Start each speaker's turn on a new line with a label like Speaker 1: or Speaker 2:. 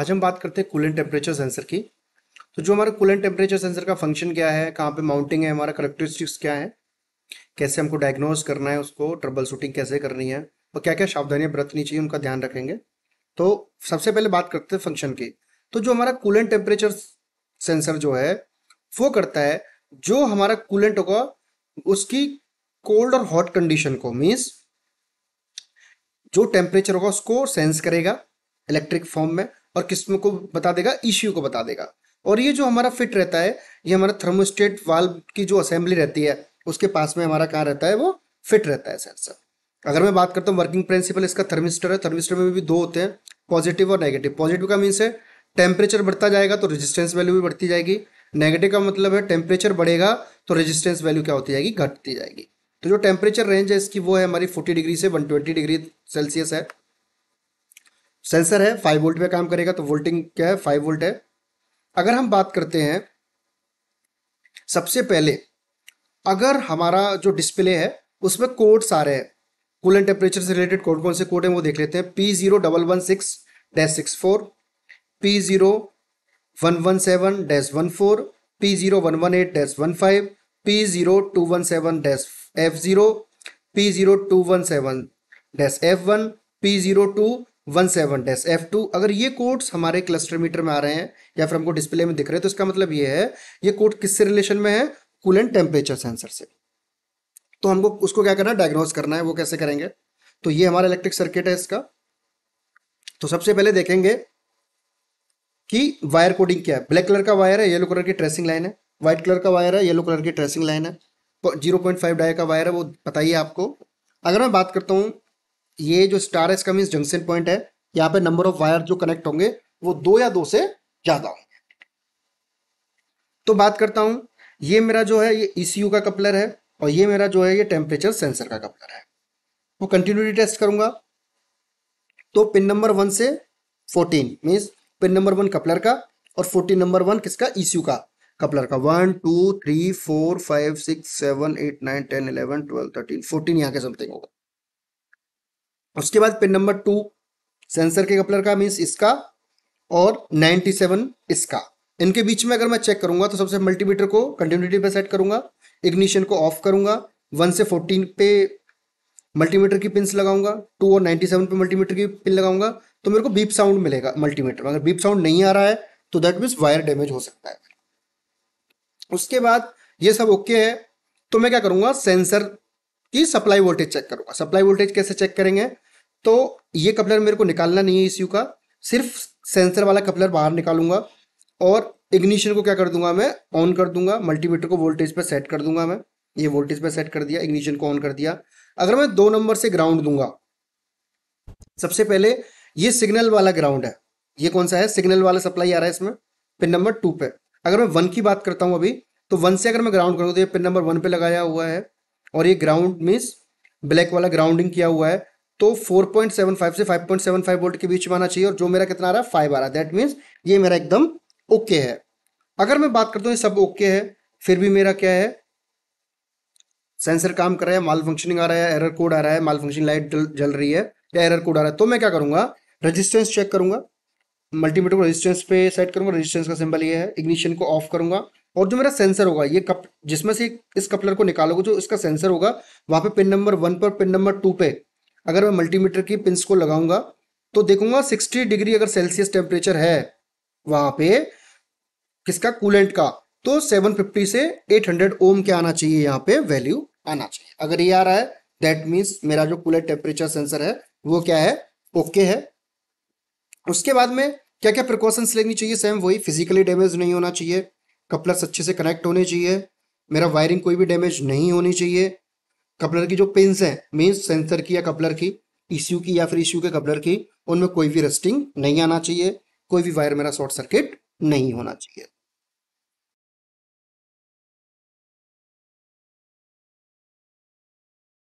Speaker 1: आज हम बात करते हैं कूलेंट टेम्परेचर सेंसर की तो जो हमारा कूलेंट टेम्परेचर सेंसर का फंक्शन क्या है कहाँ पे माउंटिंग है हमारा करेक्टरिस्टिक्स क्या है कैसे हमको डायग्नोज करना है उसको ट्रबल शूटिंग कैसे करनी है और क्या क्या सावधानियां बरतनी चाहिए उनका ध्यान रखेंगे तो सबसे पहले बात करते हैं फंक्शन की तो जो हमारा कूलेंट टेम्परेचर सेंसर जो है वो करता है जो हमारा कूलेंट होगा उसकी कोल्ड और हॉट कंडीशन को मीन्स जो टेम्परेचर होगा उसको सेंस करेगा इलेक्ट्रिक फॉर्म में और किस्म को बता देगा इश्यू को बता देगा और ये जो हमारा फिट रहता है ये हमारा थर्मोस्टेट वाल्व की जो असेंबली रहती है उसके पास में हमारा कहाँ रहता है वो फिट रहता है सर सर अगर मैं बात करता हूँ वर्किंग प्रिंसिपल इसका थर्मिस्टर है थर्मिस्टर में भी दो होते हैं पॉजिटिव और नेगेटिव पॉजिटिव का मीन्स है टेम्परेचर बढ़ता जाएगा तो रेजिस्टेंस वैल्यू भी बढ़ती जाएगी नेगेटिव का मतलब है टेम्परेचर बढ़ेगा तो रेजिस्टेंस वैल्यू क्या होती जाएगी घटती जाएगी तो जो टेम्परेचर रेंज है इसकी वो है हमारी फोर्टी डिग्री से वन ट्वेंटी डिग्री सेल्सियस है सेंसर है फाइव वोल्ट पे काम करेगा तो वोल्टिंग क्या है फाइव वोल्ट है अगर हम बात करते हैं सबसे पहले अगर हमारा जो डिस्प्ले है उसमें कोड सारे हैं कूल एंड टेम्परेचर से रिलेटेड कोड कौन से कोड है वो देख लेते हैं P zero double one six dash six four P zero one one seven dash one four P zero one one eight dash one five P zero two one seven dash F zero P zero two one seven dash F one P zero two one seven F two अगर ये codes हमारे cluster metre में आ रहे हैं या फिर हमको display में दिख रहे हैं तो इसका मतलब ये है ये कोड किससे रिलेशन में है कूलेंट टेम्परेचर सेंसर से तो हमको उसको क्या करना है डायग्नोज करना है वो कैसे करेंगे तो ये हमारा इलेक्ट्रिक सर्किट है इसका तो सबसे पहले देखेंगे कि वायर कोडिंग क्या है ब्लैक कलर का वायर है येलो कलर की ट्रेसिंग लाइन है व्हाइट कलर का वायर है येलो कलर की ट्रेसिंग लाइन है जीरो पॉइंट फाइव डाई का वायर है वो बताइए आपको अगर मैं बात करता हूँ ये जो स्टार एस का मीन जंक्शन पॉइंट है यहाँ पे नंबर ऑफ वायर जो कनेक्ट होंगे वो दो या दो से ज्यादा होंगे तो बात करता हूं ये मेरा जो है ये ईसीयू e का कपलर है और ये मेरा जो है ये टेम्परेचर सेंसर का कपलर है वो कंटिन्यूटी टेस्ट करूंगा तो पिन नंबर वन से fourteen means pin number one coupler का और फोर्टीन नंबर वन किसका ईसीयू e का कपलर का one two three four five six seven eight nine ten eleven twelve thirteen fourteen यहाँ के समथिंग होगा उसके बाद पिन नंबर टू सेंसर के कपलर का मीन्स इसका और 97 इसका इनके बीच में अगर मैं चेक करूंगा तो सबसे मल्टीमीटर को कंटिन्यूटी पे सेट करूंगा इग्निशन को ऑफ करूंगा वन से फोर्टीन पे मल्टीमीटर की पिन लगाऊंगा टू और 97 पे मल्टीमीटर की पिन लगाऊंगा तो मेरे को बीप साउंड मिलेगा मल्टीमीटर में अगर बीप साउंड नहीं आ रहा है तो दैट मीन्स वायर डैमेज हो सकता है उसके बाद ये सब ओके okay है तो मैं क्या करूँगा सेंसर की सप्लाई वोल्टेज चेक करूंगा सप्लाई वोल्टेज कैसे चेक करेंगे तो ये कपलर मेरे को निकालना नहीं है इस यू का सिर्फ सेंसर वाला कपलर बाहर निकालूंगा और इग्निशन को क्या कर दूंगा मैं ऑन कर दूंगा मल्टीमीटर को वोल्टेज पर सेट कर दूंगा मैं ये वोल्टेज पर सेट कर दिया इग्निशन को ऑन कर दिया अगर मैं दो नंबर से ग्राउंड दूंगा सबसे पहले ये सिग्नल वाला ग्राउंड है ये कौन सा है सिग्नल वाला सप्लाई आ रहा है इसमें पिन नंबर टू पे अगर मैं वन की बात करता हूँ अभी तो वन से अगर मैं ग्राउंड करूँ तो ये पिन नंबर वन पे लगाया हुआ है और ये ग्राउंड मीन्स ब्लैक वाला ग्राउंडिंग किया हुआ है तो 4.75 से 5.75 वोल्ट के बीच में आना चाहिए और जो मेरा कितना आ रहा है फाइव आ रहा है दैट मीन्स ये मेरा एकदम ओके okay है अगर मैं बात करता हूँ ये सब ओके okay है फिर भी मेरा क्या है सेंसर काम कर रहा है माल फंक्शनिंग आ रहा है एरर कोड आ रहा है माल फंक्शनिंग लाइट जल रही है या एरर कोड आ रहा है तो मैं क्या करूंगा रजिस्टेंस चेक करूंगा मल्टीमीटर को रजिस्टेंस पे सेट करूंगा रजिस्टेंस का सिंबल ये है इग्निशन को ऑफ करूंगा और जो मेरा सेंसर होगा ये कप जिसमें से इस कपलर को निकालोगे जो इसका सेंसर होगा वहां पे पिन नंबर वन पर पिन नंबर टू पे अगर मैं मल्टीमीटर की पिंस को लगाऊंगा तो देखूंगा 60 डिग्री अगर सेल्सियस टेम्परेचर है वहां पे किसका कूलेंट का तो 750 से 800 ओम के आना चाहिए यहाँ पे वैल्यू आना चाहिए अगर ये आ रहा है दैट मीन्स मेरा जो कूलेंट टेम्परेचर सेंसर है वो क्या है ओके okay है उसके बाद में क्या क्या प्रिकॉशंस लेनी चाहिए सेम वही फिजिकली डैमेज नहीं होना चाहिए कपलर्स अच्छे से कनेक्ट होने चाहिए मेरा वायरिंग कोई भी डैमेज नहीं होनी चाहिए कपलर की जो पिंस है मीन्स सेंसर की या कपलर की इश्यू की या फिर इश्यू के कपलर की उनमें कोई भी रस्टिंग नहीं आना चाहिए कोई भी वायर मेरा शॉर्ट सर्किट नहीं होना चाहिए